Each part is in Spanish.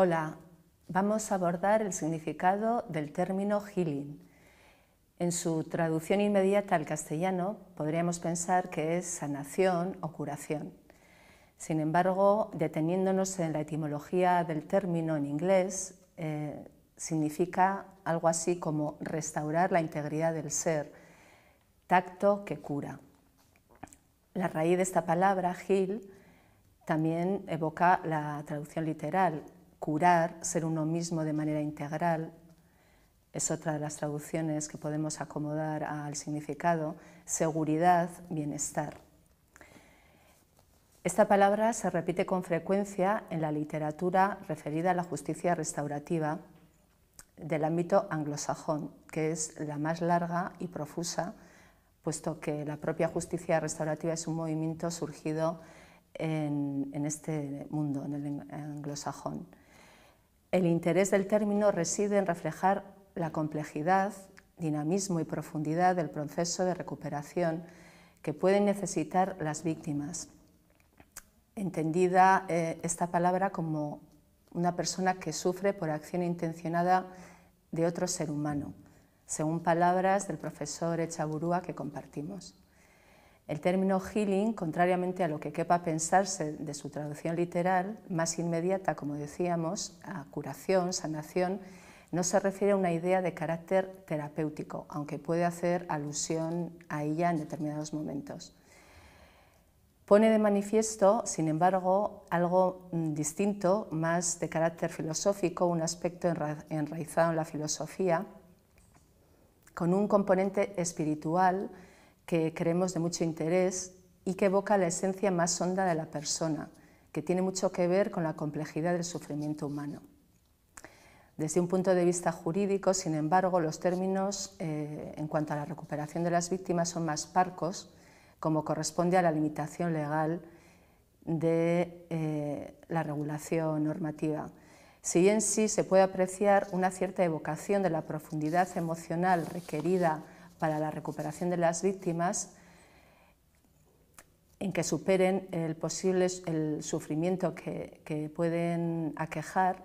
Hola, vamos a abordar el significado del término healing. En su traducción inmediata al castellano podríamos pensar que es sanación o curación. Sin embargo, deteniéndonos en la etimología del término en inglés, eh, significa algo así como restaurar la integridad del ser, tacto que cura. La raíz de esta palabra, heal, también evoca la traducción literal, curar, ser uno mismo de manera integral, es otra de las traducciones que podemos acomodar al significado, seguridad, bienestar. Esta palabra se repite con frecuencia en la literatura referida a la justicia restaurativa del ámbito anglosajón, que es la más larga y profusa, puesto que la propia justicia restaurativa es un movimiento surgido en, en este mundo, en el anglosajón. El interés del término reside en reflejar la complejidad, dinamismo y profundidad del proceso de recuperación que pueden necesitar las víctimas, entendida eh, esta palabra como una persona que sufre por acción intencionada de otro ser humano, según palabras del profesor Echaburúa que compartimos. El término healing, contrariamente a lo que quepa pensarse de su traducción literal, más inmediata, como decíamos, a curación, sanación, no se refiere a una idea de carácter terapéutico, aunque puede hacer alusión a ella en determinados momentos. Pone de manifiesto, sin embargo, algo mm, distinto, más de carácter filosófico, un aspecto enraizado en la filosofía, con un componente espiritual, que creemos de mucho interés y que evoca la esencia más honda de la persona, que tiene mucho que ver con la complejidad del sufrimiento humano. Desde un punto de vista jurídico, sin embargo, los términos eh, en cuanto a la recuperación de las víctimas son más parcos, como corresponde a la limitación legal de eh, la regulación normativa. Si bien sí se puede apreciar una cierta evocación de la profundidad emocional requerida para la recuperación de las víctimas en que superen el posible sufrimiento que, pueden aquejar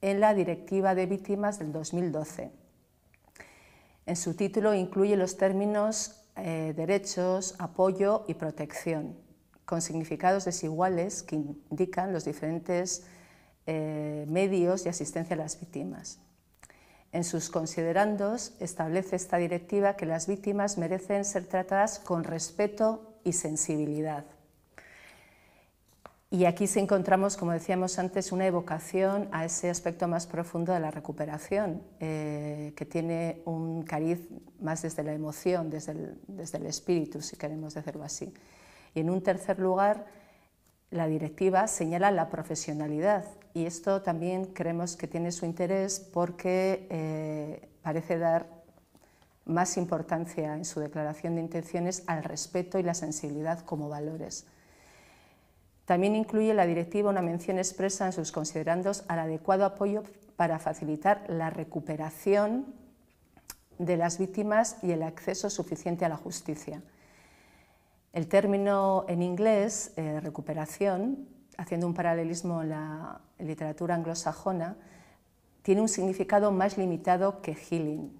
en la Directiva de Víctimas del 2012. En su título incluye los términos eh, derechos, apoyo y protección, con significados desiguales que indican los diferentes eh, medios de asistencia a las víctimas. En sus considerandos establece esta directiva que las víctimas merecen ser tratadas con respeto y sensibilidad. Y aquí se encontramos, como decíamos antes, una evocación a ese aspecto más profundo de la recuperación, eh, que tiene un cariz más desde la emoción, desde desde el espíritu, si queremos decirlo así. Y en un tercer lugar, la directiva señala la profesionalidad y esto también creemos que tiene su interés porque eh, parece dar más importancia en su declaración de intenciones al respeto y la sensibilidad como valores. También incluye la directiva una mención expresa en sus considerandos al adecuado apoyo para facilitar la recuperación de las víctimas y el acceso suficiente a la justicia. El término en inglés, eh, recuperación, haciendo un paralelismo en la literatura anglosajona, tiene un significado más limitado que healing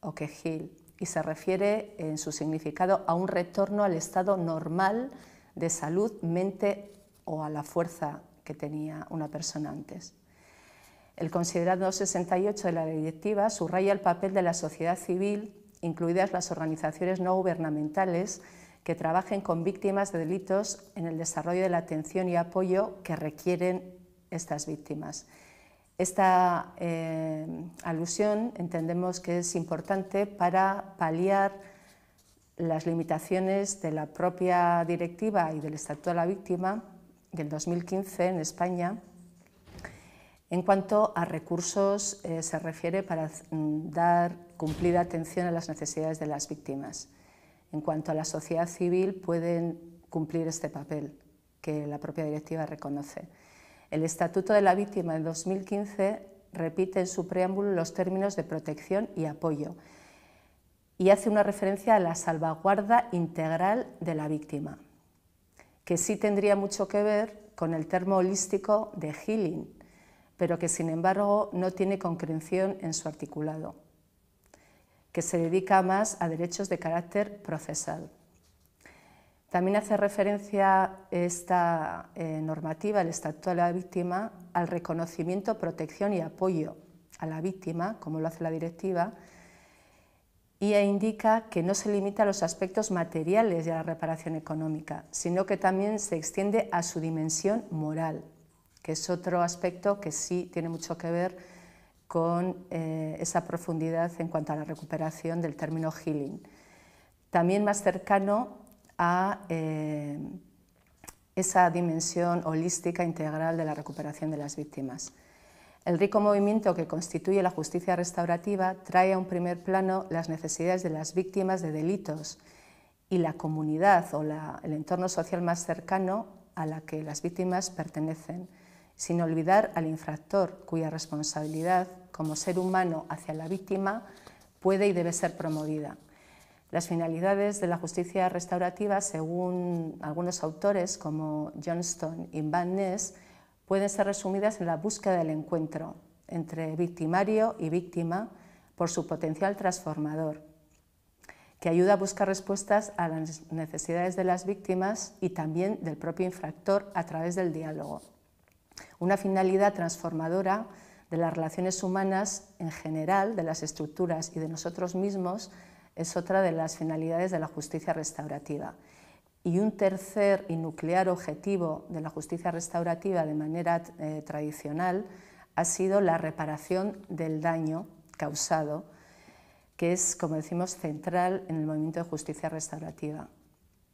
o que heal y se refiere en su significado a un retorno al estado normal de salud, mente o a la fuerza que tenía una persona antes. El considerado 68 de la directiva subraya el papel de la sociedad civil, incluidas las organizaciones no gubernamentales, que trabajen con víctimas de delitos en el desarrollo de la atención y apoyo que requieren estas víctimas. Esta eh, alusión entendemos que es importante para paliar las limitaciones de la propia directiva y del Estatuto de la Víctima del 2015 en España en cuanto a recursos eh, se refiere para mm, dar cumplida atención a las necesidades de las víctimas en cuanto a la sociedad civil pueden cumplir este papel que la propia directiva reconoce. El Estatuto de la Víctima de 2015 repite en su preámbulo los términos de protección y apoyo y hace una referencia a la salvaguarda integral de la víctima, que sí tendría mucho que ver con el termo holístico de healing, pero que sin embargo no tiene concreción en su articulado que se dedica más a derechos de carácter procesal. También hace referencia esta eh, normativa, el Estatuto de la Víctima, al reconocimiento, protección y apoyo a la víctima, como lo hace la directiva, y e indica que no se limita a los aspectos materiales y a la reparación económica, sino que también se extiende a su dimensión moral, que es otro aspecto que sí tiene mucho que ver con eh, esa profundidad en cuanto a la recuperación del término healing. También más cercano a eh, esa dimensión holística integral de la recuperación de las víctimas. El rico movimiento que constituye la justicia restaurativa trae a un primer plano las necesidades de las víctimas de delitos y la comunidad o el entorno social más cercano a la que las víctimas pertenecen, sin olvidar al infractor cuya responsabilidad como ser humano hacia la víctima puede y debe ser promovida. Las finalidades de la justicia restaurativa, según algunos autores como Johnston y Van Ness, pueden ser resumidas en la búsqueda del encuentro entre victimario y víctima por su potencial transformador, que ayuda a buscar respuestas a las necesidades de las víctimas y también del propio infractor a través del diálogo. Una finalidad transformadora de las relaciones humanas en general, de las estructuras y de nosotros mismos, es otra de las finalidades de la justicia restaurativa. Y un tercer y nuclear objetivo de la justicia restaurativa de manera eh, tradicional ha sido la reparación del daño causado, que es, como decimos, central en el movimiento de justicia restaurativa.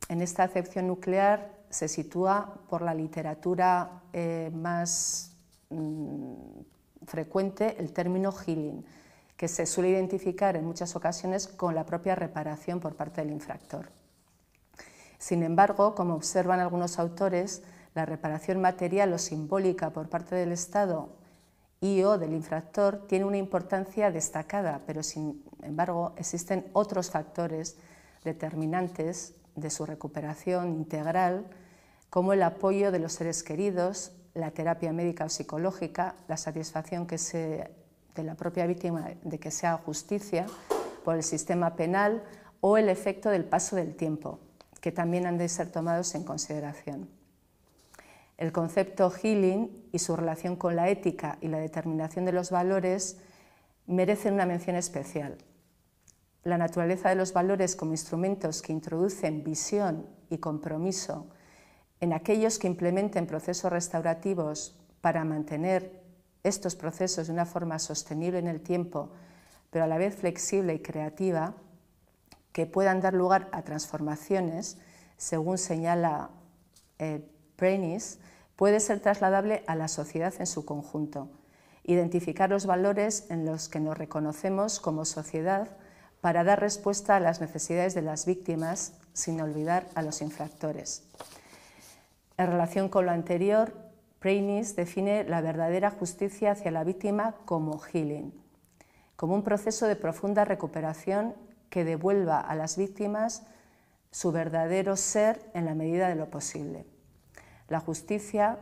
En esta acepción nuclear se sitúa por la literatura eh, más mm, frecuente el término healing, que se suele identificar en muchas ocasiones con la propia reparación por parte del infractor. Sin embargo, como observan algunos autores, la reparación material o simbólica por parte del Estado y o del infractor tiene una importancia destacada, pero sin embargo existen otros factores determinantes de su recuperación integral, como el apoyo de los seres queridos, la terapia médica o psicológica, la satisfacción de la propia víctima de que sea justicia por el sistema penal o el efecto del paso del tiempo, que también han de ser tomados en consideración. El concepto healing y su relación con la ética y la determinación de los valores merecen una mención especial. La naturaleza de los valores como instrumentos que introducen visión y compromiso en aquellos que implementen procesos restaurativos para mantener estos procesos de una forma sostenible en el tiempo, pero a la vez flexible y creativa, que puedan dar lugar a transformaciones, según señala eh, Prenis, puede ser trasladable a la sociedad en su conjunto. Identificar los valores en los que nos reconocemos como sociedad para dar respuesta a las necesidades de las víctimas sin olvidar a los infractores. En relación con lo anterior, Preinis define la verdadera justicia hacia la víctima como healing, como un proceso de profunda recuperación que devuelva a las víctimas su verdadero ser en la medida de lo posible. La justicia,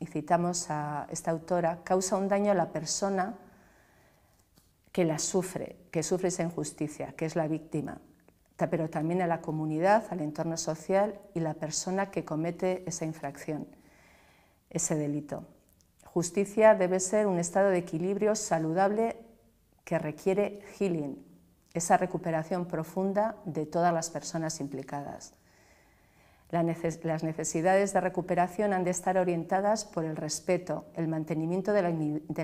y citamos a esta autora, causa un daño a la persona que la sufre, que sufre esa injusticia, que es la víctima pero también a la comunidad, al entorno social y la persona que comete esa infracción, ese delito. Justicia debe ser un estado de equilibrio saludable que requiere healing, esa recuperación profunda de todas las personas implicadas. Las necesidades de recuperación han de estar orientadas por el respeto, el mantenimiento de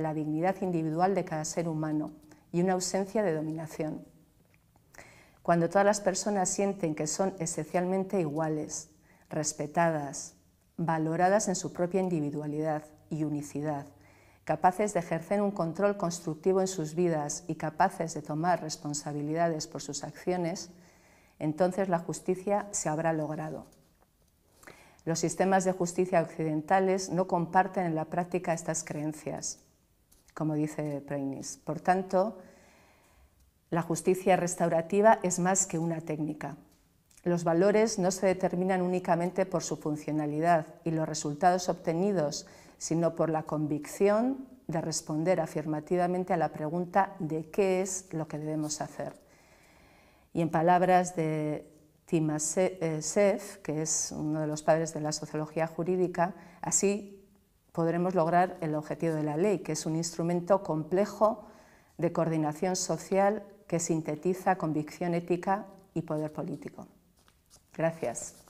la, dignidad individual de cada ser humano y una ausencia de dominación cuando todas las personas sienten que son esencialmente iguales, respetadas, valoradas en su propia individualidad y unicidad, capaces de ejercer un control constructivo en sus vidas y capaces de tomar responsabilidades por sus acciones, entonces la justicia se habrá logrado. Los sistemas de justicia occidentales no comparten en la práctica estas creencias, como dice Preinis. Por tanto, la justicia restaurativa es más que una técnica. Los valores no se determinan únicamente por su funcionalidad y los resultados obtenidos, sino por la convicción de responder afirmativamente a la pregunta de qué es lo que debemos hacer. Y en palabras de Timasev, eh, que es uno de los padres de la sociología jurídica, así podremos lograr el objetivo de la ley, que es un instrumento complejo de coordinación social que sintetiza convicción ética y poder político. Gracias.